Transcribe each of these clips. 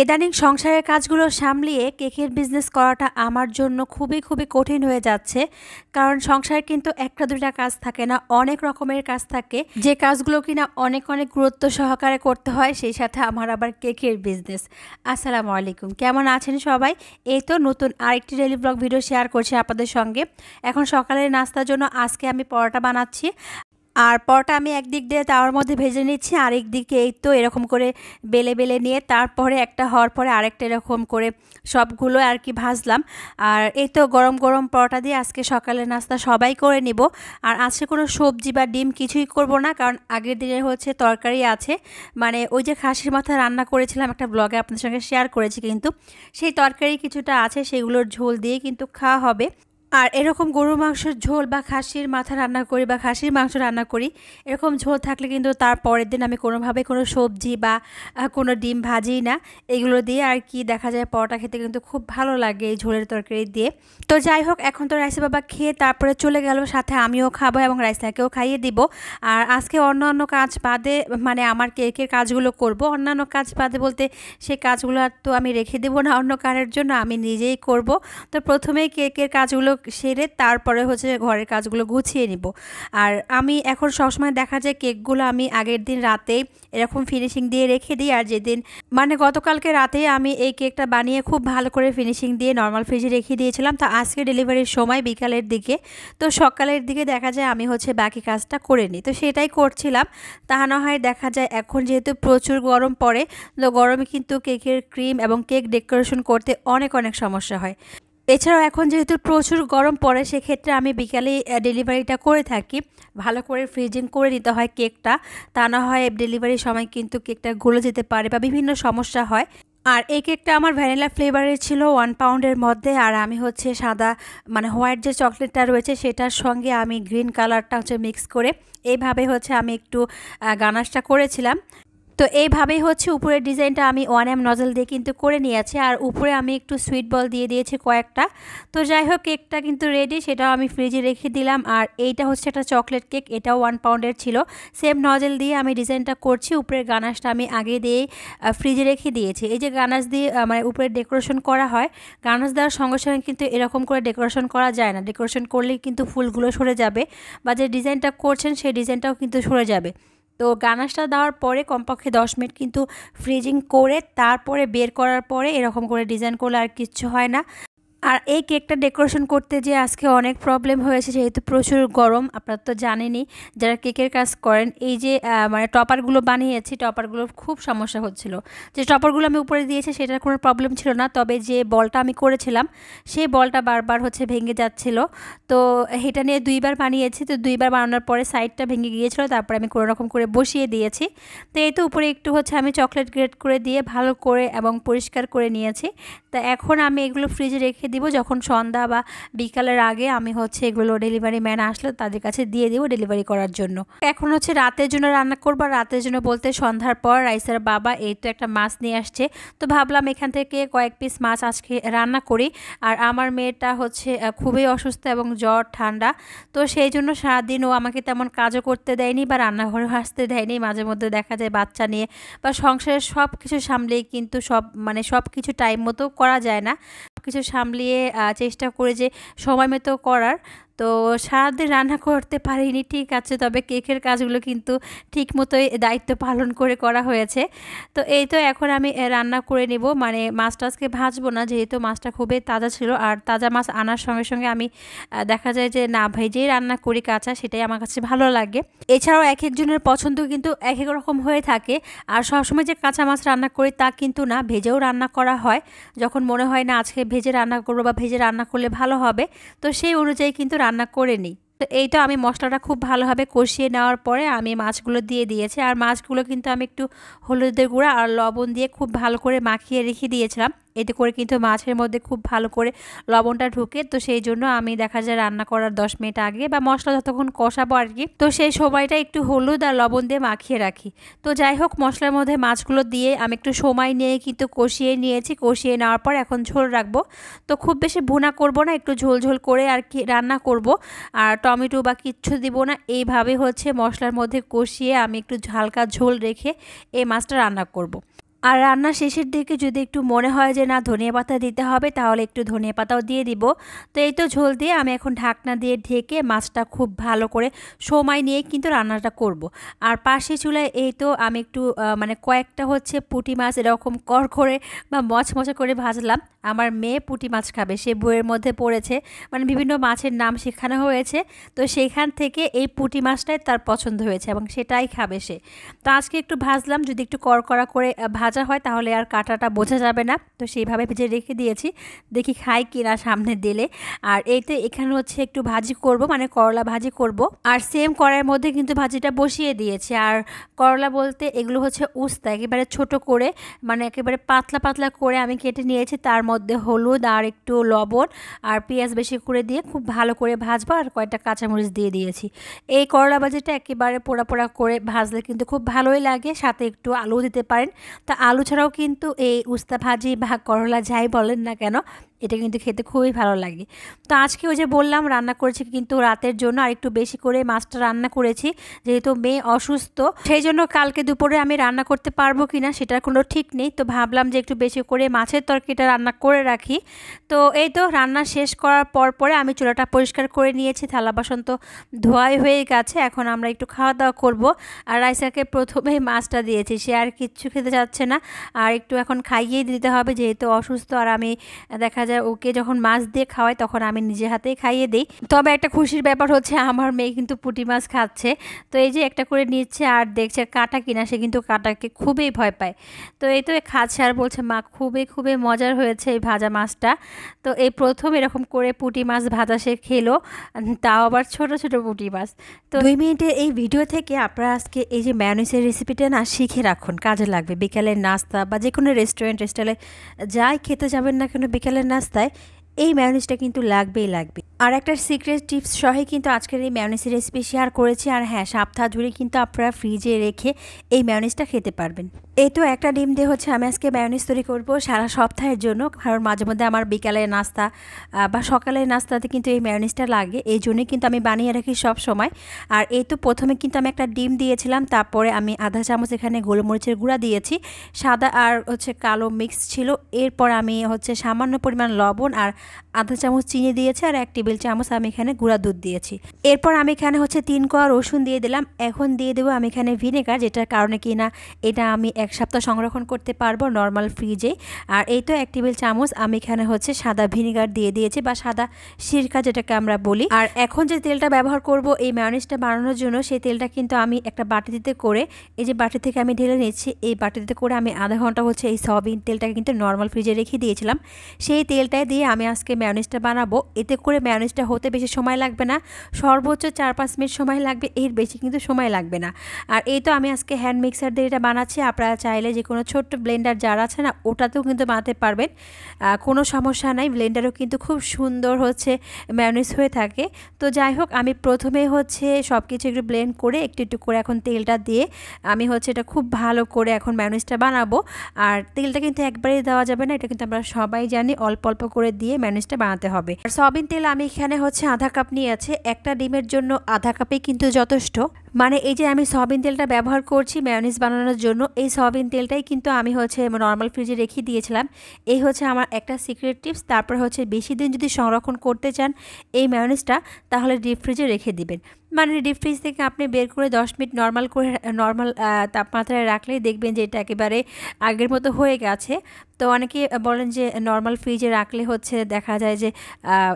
এদানিং সংসারের কাজগুলো সামলিয়ে কেকের বিজনেস করাটা আমার জন্য খুবই খুবই কঠিন হয়ে যাচ্ছে কারণ সংসারে কিন্তু একটা দুইটা কাজ থাকে না অনেক রকমের কাজ থাকে যে কাজগুলো কিনা অনেক অনেক গুরুত্ব সহকারে করতে হয় সেই সাথে আমার আবার কেকের বিজনেস আসসালামু আলাইকুম কেমন আছেন সবাই এই তো নতুন আরেকটি ডেলি ব্লগ ভিডিও শেয়ার করছি আপনাদের সঙ্গে এখন সকালের নাস্তার জন্য আজকে আমি পরোটা বানাচ্ছি আর পরোটা আমি একদিক দিয়ে তাওয়ার মধ্যে ভেজে নিচ্ছি আরেক দিকে এই তো এরকম করে বেলে বেলে নিয়ে তারপরে একটা হওয়ার পরে আরেকটা এরকম করে সবগুলো আর কি ভাজলাম আর এই তো গরম গরম পরোটা দিয়ে আজকে সকালে নাস্তা সবাই করে নিব আর আজকে কোনো সবজি বা ডিম কিছুই করব না কারণ আগের দিনে হচ্ছে তরকারি আছে মানে ওই যে খাসির মাথা রান্না করেছিলাম একটা ব্লগে আপনাদের সঙ্গে শেয়ার করেছি কিন্তু সেই তরকারি কিছুটা আছে সেগুলোর ঝোল দিয়ে কিন্তু খাওয়া হবে আর এরকম গরুর মাংসের ঝোল বা খাসির মাথা রান্না করি বা খাসির মাংস রান্না করি এরকম ঝোল থাকলে কিন্তু তার পরের দিন আমি কোনোভাবে কোনো সবজি বা কোনো ডিম ভাজি না এগুলো দিয়ে আর কি দেখা যায় পরোটা খেতে কিন্তু খুব ভালো লাগে এই ঝোলের তরকারি দিয়ে তো যাই হোক এখন তো রাইসা বাবা খেয়ে তারপরে চলে গেল সাথে আমিও খাবো এবং রাইসাকেও খাইয়ে দিব আর আজকে অন্য অন্য কাজ বাদে মানে আমার কেকের কাজগুলো করব অন্যান্য কাজ বাদে বলতে সেই কাজগুলো আর তো আমি রেখে দেবো না অন্য কারের জন্য আমি নিজেই করব তো প্রথমেই কেকের কাজগুলো সেরে তারপরে হচ্ছে ঘরের কাজগুলো গুছিয়ে নিব আর আমি এখন সবসময় দেখা যায় কেকগুলো আমি আগের দিন রাতে এরকম ফিনিশিং দিয়ে রেখে দিই আর যেদিন মানে গতকালকে রাতে আমি এই কেকটা বানিয়ে খুব ভালো করে ফিনিশিং দিয়ে নর্মাল ফ্রিজে রেখে দিয়েছিলাম তো আজকে ডেলিভারির সময় বিকালের দিকে তো সকালের দিকে দেখা যায় আমি হচ্ছে বাকি কাজটা করে নিই তো সেটাই করছিলাম তাহা না হয় দেখা যায় এখন যেহেতু প্রচুর গরম পড়ে তো গরমে কিন্তু কেকের ক্রিম এবং কেক ডেকোরেশন করতে অনেক অনেক সমস্যা হয় এছাড়াও এখন যেহেতু প্রচুর গরম পড়ে সেক্ষেত্রে আমি বিকালে ডেলিভারিটা করে থাকি ভালো করে ফ্রিজিং করে নিতে হয় কেকটা তা না হয় ডেলিভারির সময় কিন্তু কেকটা গলে যেতে পারে বা বিভিন্ন সমস্যা হয় আর এই কেকটা আমার ভ্যানিলা ফ্লেভারের ছিল ওয়ান পাউন্ডের মধ্যে আর আমি হচ্ছে সাদা মানে হোয়াইট যে চকলেটটা রয়েছে সেটার সঙ্গে আমি গ্রিন কালারটা হচ্ছে মিক্স করে এইভাবে হচ্ছে আমি একটু গানাশটা করেছিলাম তো এইভাবেই হচ্ছে উপরের ডিজাইনটা আমি ওয়ান এম নজল দিয়ে কিন্তু করে নিয়েছি আর উপরে আমি একটু সুইট বল দিয়ে দিয়েছি কয়েকটা তো যাই হোক কেকটা কিন্তু রেডি সেটাও আমি ফ্রিজে রেখে দিলাম আর এইটা হচ্ছে একটা চকলেট কেক এটাও ওয়ান পাউন্ডের ছিল সেম নজল দিয়ে আমি ডিজাইনটা করছি উপরের গানাসটা আমি আগে দিয়ে ফ্রিজে রেখে দিয়েছি এই যে গানাস দিয়ে মানে উপরে ডেকোরেশন করা হয় গানাস দেওয়ার সঙ্গে সঙ্গে কিন্তু এরকম করে ডেকোরেশন করা যায় না ডেকোরেশন করলে কিন্তু ফুলগুলো সরে যাবে বা যে ডিজাইনটা করছেন সেই ডিজাইনটাও কিন্তু সরে যাবে তো গানাশটা দেওয়ার পরে কমপক্ষে দশ মিনিট কিন্তু ফ্রিজিং করে তারপরে বের করার পরে এরকম করে ডিজাইন করলে আর কিচ্ছু হয় না আর এই কেকটা ডেকোরেশন করতে যে আজকে অনেক প্রবলেম হয়েছে যেহেতু প্রচুর গরম আপনারা তো জানেনই যারা কেকের কাজ করেন এই যে মানে টপারগুলো বানিয়েছি টপারগুলোর খুব সমস্যা হচ্ছিল যে টপারগুলো আমি উপরে দিয়েছি সেটার কোনো প্রবলেম ছিল না তবে যে বলটা আমি করেছিলাম সেই বলটা বারবার হচ্ছে ভেঙে যাচ্ছিল তো এটা নিয়ে দুইবার বানিয়েছি তো দুইবার বানানোর পরে সাইডটা ভেঙে গিয়েছিলো তারপরে আমি কোনো রকম করে বসিয়ে দিয়েছি তো এই তো উপরে একটু হচ্ছে আমি চকলেট গ্রেড করে দিয়ে ভালো করে এবং পরিষ্কার করে নিয়েছি তা এখন আমি এগুলো ফ্রিজে রেখে দিব যখন সন্ধ্যা বা বিকালের আগে আমি হচ্ছে এগুলো ডেলিভারি ম্যান আসলে তাদের কাছে দিয়ে দিব ডেলিভারি করার জন্য এখন হচ্ছে রাতের জন্য রান্না করবো রাতের জন্য বলতে সন্ধ্যার পর রাইসার বাবা এই তো একটা মাছ নিয়ে আসছে তো ভাবলাম এখান থেকে কয়েক পিস মাছ আজকে রান্না করি আর আমার মেয়েটা হচ্ছে খুবই অসুস্থ এবং জ্বর ঠান্ডা তো সেই জন্য সারাদিন ও আমাকে তেমন কাজও করতে দেয়নি বা রান্নাঘরে আসতে দেয়নি মাঝে মধ্যে দেখা যায় বাচ্চা নিয়ে বা সংসারের সব কিছু সামলেই কিন্তু সব মানে সব কিছু টাইম মতো করা যায় না কিছু সামলিয়ে চেষ্টা করে যে সময় মতো করার তো সারাদিন রান্না করতে পারিনি ঠিক আছে তবে কেকের কাজগুলো কিন্তু ঠিক মতোই দায়িত্ব পালন করে করা হয়েছে তো এই তো এখন আমি রান্না করে নেব মানে মাছটা আজকে ভাজবো না যেহেতু মাছটা খুবই তাজা ছিল আর তাজা মাছ আনার সঙ্গে সঙ্গে আমি দেখা যায় যে না ভেজেই রান্না করি কাঁচা সেটাই আমার কাছে ভালো লাগে এছাড়াও এক একজনের পছন্দ কিন্তু এক এক রকম হয়ে থাকে আর সবসময় যে কাঁচা মাছ রান্না করি তা কিন্তু না ভেজেও রান্না করা হয় যখন মনে হয় না আজকে ভেজে রান্না করবো বা ভেজে রান্না করলে ভালো হবে তো সেই অনুযায়ী কিন্তু রান্না করে নিই তো এইটা আমি মশলাটা খুব ভালোভাবে কষিয়ে নেওয়ার পরে আমি মাছগুলো দিয়ে দিয়েছি আর মাছগুলো কিন্তু আমি একটু হলুদের গুঁড়া আর লবণ দিয়ে খুব ভালো করে মাখিয়ে রেখে দিয়েছিলাম এতে করে কিন্তু মাছের মধ্যে খুব ভালো করে লবণটা ঢুকে তো সেই জন্য আমি দেখা যায় রান্না করার দশ মিনিট আগে বা মশলা যতক্ষণ কষাবো আর কি তো সেই সময়টা একটু হলুদ আর লবণ দিয়ে মাখিয়ে রাখি তো যাই হোক মশলার মধ্যে মাছগুলো দিয়ে আমি একটু সময় নিয়ে কিন্তু কষিয়ে নিয়েছি কষিয়ে নেওয়ার পর এখন ঝোল রাখবো তো খুব বেশি ভুনা করব না একটু ঝোল ঝোল করে আর কি রান্না করব আর টমেটো বা কিচ্ছু দিব না এইভাবে হচ্ছে মশলার মধ্যে কষিয়ে আমি একটু হালকা ঝোল রেখে এই মাছটা রান্না করব আর রান্না শেষের দিকে যদি একটু মনে হয় যে না ধনিয়া পাতা দিতে হবে তাহলে একটু ধনিয়া পাতাও দিয়ে দিব তো এই তো ঝোল দিয়ে আমি এখন ঢাকনা দিয়ে ঢেকে মাছটা খুব ভালো করে সময় নিয়ে কিন্তু রান্নাটা করব। আর পাশে চুলায় এই তো আমি একটু মানে কয়েকটা হচ্ছে পুঁটি মাছ এরকম কর করে বা মচমচা করে ভাজলাম আমার মেয়ে পুটি মাছ খাবে সে বইয়ের মধ্যে পড়েছে মানে বিভিন্ন মাছের নাম শেখানো হয়েছে তো সেইখান থেকে এই পুটি মাছটাই তার পছন্দ হয়েছে এবং সেটাই খাবে সে তো আজকে একটু ভাজলাম যদি একটু করকড়া করে ভাজা হয় তাহলে আর কাটাটা বোঝা যাবে না তো সেইভাবে ভেজে রেখে দিয়েছি দেখি খাই কিনা সামনে দিলে আর এইতে এখানে হচ্ছে একটু ভাজি করব মানে করলা ভাজি করব আর সেম কড়াইয়ের মধ্যে কিন্তু ভাজিটা বসিয়ে দিয়েছি আর করলা বলতে এগুলো হচ্ছে উস্তা একেবারে ছোট করে মানে একেবারে পাতলা পাতলা করে আমি কেটে নিয়েছি তার মধ্যে হলুদ আর একটু লবণ আর পেঁয়াজ বেশি করে দিয়ে খুব ভালো করে ভাজবো আর কয়েকটা কাঁচামরিচ দিয়ে দিয়েছি এই করলা ভাজিটা একেবারে পোড়া পোড়া করে ভাজলে কিন্তু খুব ভালোই লাগে সাথে একটু আলু দিতে পারেন তা আলু ছাড়াও কিন্তু এই উস্তা ভাজি বা করলা যাই বলেন না কেন এটা কিন্তু খেতে খুবই ভালো লাগে তো আজকে ওই যে বললাম রান্না করেছি কিন্তু রাতের জন্য আর একটু বেশি করে মাছটা রান্না করেছি যেহেতু মেয়ে অসুস্থ সেই জন্য কালকে দুপুরে আমি রান্না করতে পারবো কি না সেটার কোনো ঠিক নেই তো ভাবলাম যে একটু বেশি করে মাছের তরকারিটা রান্না করে রাখি তো এই তো রান্না শেষ করার পর পরে আমি চুলাটা পরিষ্কার করে নিয়েছি থালা বাসন তো ধোয়াই হয়ে গেছে এখন আমরা একটু খাওয়া দাওয়া করব আর রাইসাকে প্রথমেই মাছটা দিয়েছি সে আর কিচ্ছু খেতে চাচ্ছে না আর একটু এখন খাইয়েই দিতে হবে যেহেতু অসুস্থ আর আমি দেখা যায় ওকে যখন মাছ দিয়ে খাওয়াই তখন আমি নিজে হাতেই খাইয়ে দিই তবে একটা খুশির ব্যাপার হচ্ছে আমার মেয়ে কিন্তু পুঁটি মাছ খাচ্ছে তো এই যে একটা করে নিচ্ছে আর দেখছে কাটা কিনা সে কিন্তু কাটাকে খুবই ভয় পায় তো এই তো খাচ্ছে আর বলছে মা খুবই খুবই মজার হয়েছে সেই ভাজা মাছটা তো এই প্রথম এরকম করে পুঁটি মাছ ভাজা সে খেলো তাও আবার ছোট ছোট পুঁটি মাছ তো দুই মিনিটে এই ভিডিও থেকে আপনারা আজকে এই যে ম্যানুসের রেসিপিটা না শিখে রাখুন কাজে লাগবে বিকালের নাস্তা বা যে কোনো রেস্টুরেন্ট রেস্টালে যাই খেতে যাবেন না কেন বিকালের নাস্তায় এই ম্যানেজটা কিন্তু লাগবেই লাগবে আর একটা সিক্রেট টিপস সহে কিন্তু আজকের এই ম্যানুসের রেসিপি শেয়ার করেছি আর হ্যাঁ সপ্তাহ ধরে কিন্তু আপনারা ফ্রিজে রেখে এই ম্যানেজটা খেতে পারবেন এই তো একটা ডিম দিয়ে হচ্ছে আমি আজকে ম্যায়নিজ তৈরি করবো সারা সপ্তাহের জন্য কারণ মাঝে মধ্যে আমার বিকালের নাস্তা বা সকালের নাস্তাতে কিন্তু এই ম্যায়নিজটা লাগে এই জন্যই কিন্তু আমি বানিয়ে রাখি সব সময় আর এই তো প্রথমে কিন্তু আমি একটা ডিম দিয়েছিলাম তারপরে আমি আধা চামচ এখানে গোলমরিচের গুঁড়া দিয়েছি সাদা আর হচ্ছে কালো মিক্স ছিল এরপর আমি হচ্ছে সামান্য পরিমাণ লবণ আর আধা চামচ চিনি দিয়েছি আর এক টেবিল চামচ আমি এখানে গুঁড়া দুধ দিয়েছি এরপর আমি এখানে হচ্ছে তিন কোয়া রসুন দিয়ে দিলাম এখন দিয়ে দেবো আমি এখানে ভিনেগার যেটার কারণে কিনা এটা আমি এক সপ্তাহ সংরক্ষণ করতে পারবো নর্মাল ফ্রিজে আর এই তো এক টেবিল চামচ আমি এখানে হচ্ছে সাদা ভিনিগার দিয়ে দিয়েছি বা সাদা সিরকা যেটাকে আমরা বলি আর এখন যে তেলটা ব্যবহার করব এই ম্যানিসটা বানানোর জন্য সেই তেলটা কিন্তু আমি একটা বাটিতে করে এই যে বাটি থেকে আমি ঢেলে নিচ্ছি এই বাটিতে করে আমি আধা ঘন্টা হচ্ছে এই সয়াবিন তেলটাকে কিন্তু নর্মাল ফ্রিজে রেখে দিয়েছিলাম সেই তেলটা দিয়ে আমি আজকে ম্যানিসটা বানাবো এতে করে ম্যানিসটা হতে বেশি সময় লাগবে না সর্বোচ্চ চার পাঁচ মিনিট সময় লাগবে এর বেশি কিন্তু সময় লাগবে না আর এই তো আমি আজকে হ্যান্ড মিক্সার দিয়ে এটা বানাচ্ছি আপনারা আপনারা চাইলে যে কোনো ছোট্ট ব্লেন্ডার যার আছে না ওটাতেও কিন্তু বানাতে পারবেন কোনো সমস্যা নাই ব্লেন্ডারও কিন্তু খুব সুন্দর হচ্ছে ম্যানেজ হয়ে থাকে তো যাই হোক আমি প্রথমে হচ্ছে সব কিছু একটু ব্লেন্ড করে একটু একটু করে এখন তেলটা দিয়ে আমি হচ্ছে এটা খুব ভালো করে এখন ম্যানেজটা বানাবো আর তেলটা কিন্তু একবারে দেওয়া যাবে না এটা কিন্তু আমরা সবাই জানি অল্প অল্প করে দিয়ে ম্যানেজটা বানাতে হবে আর সবিন তেল আমি এখানে হচ্ছে আধা কাপ নিয়ে আছে একটা ডিমের জন্য আধা কাপেই কিন্তু যথেষ্ট মানে এই যে আমি সয়াবিন তেলটা ব্যবহার করছি ম্যায়নিজ বানানোর জন্য এই সয়াবিন তেলটাই কিন্তু আমি হচ্ছে নর্মাল ফ্রিজে রেখে দিয়েছিলাম এই হচ্ছে আমার একটা সিক্রেট টিপস তারপর হচ্ছে বেশি দিন যদি সংরক্ষণ করতে চান এই ম্যায়নিজটা তাহলে ডিপ ফ্রিজে রেখে দিবেন মানে ডিপ ফ্রিজ থেকে আপনি বের করে দশ মিনিট নর্মাল করে নর্মাল তাপমাত্রায় রাখলেই দেখবেন যে এটা একেবারে আগের মতো হয়ে গেছে তো অনেকে বলেন যে নর্মাল ফ্রিজে রাখলে হচ্ছে দেখা যায় যে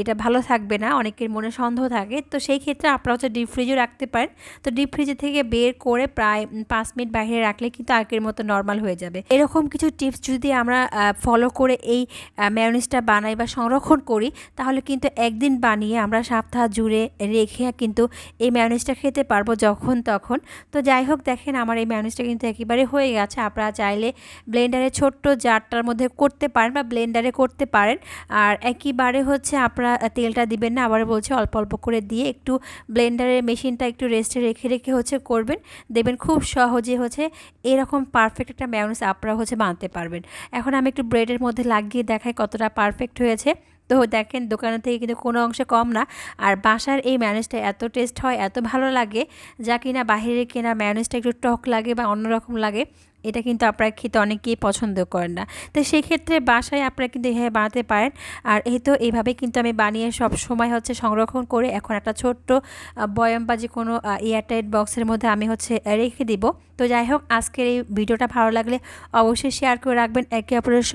এটা ভালো থাকবে না অনেকের মনে সন্দেহ থাকে তো সেই ক্ষেত্রে আপনারা হচ্ছে ডিপ ফ্রিজও রাখতে পারেন তো ডিপ ফ্রিজে থেকে বের করে প্রায় পাঁচ মিনিট বাইরে রাখলে কিন্তু আগের মতো নর্মাল হয়ে যাবে এরকম কিছু টিপস যদি আমরা ফলো করে এই ম্যারোনিসটা বানাই বা সংরক্ষণ করি তাহলে কিন্তু একদিন বানিয়ে আমরা সপ্তাহ জুড়ে রেখে কিন্তু এই ম্যানেজটা খেতে পারবো যখন তখন তো যাই হোক দেখেন আমার এই ম্যানেজটা কিন্তু একেবারে হয়ে গেছে আপনারা চাইলে ব্লেন্ডারে ছোট্ট জারটার মধ্যে করতে পারেন বা ব্লেন্ডারে করতে পারেন আর একইবারে হচ্ছে আপনারা তেলটা দিবেন না আবার বলছে অল্প অল্প করে দিয়ে একটু ব্লেন্ডারের মেশিনটা একটু রেস্টে রেখে রেখে হচ্ছে করবেন দেবেন খুব সহজে হচ্ছে এরকম পারফেক্ট একটা ম্যানেজ আপনারা হচ্ছে বানাতে পারবেন এখন আমি একটু ব্রেডের মধ্যে লাগিয়ে দেখাই কতটা পারফেক্ট হয়েছে তো দেখেন দোকানের থেকে কিন্তু কোনো অংশে কম না আর বাসার এই ম্যানেজটা এত টেস্ট হয় এত ভালো লাগে যা কিনা বাহিরে কেনা ম্যানেজটা একটু টক লাগে বা অন্যরকম লাগে এটা কিন্তু আপনারা খেতে অনেকেই পছন্দ করেন না তো সেক্ষেত্রে বাসায় আপনারা কিন্তু এভাবে বানাতে পারেন আর এই তো এইভাবে কিন্তু আমি বানিয়ে সব সময় হচ্ছে সংরক্ষণ করে এখন একটা ছোট্ট বয়ম বা যে কোনো এয়ারটাইট বক্সের মধ্যে আমি হচ্ছে রেখে দিব তো যাই হোক আজকের এই ভিডিওটা ভালো লাগলে অবশ্যই শেয়ার করে রাখবেন একে অপরের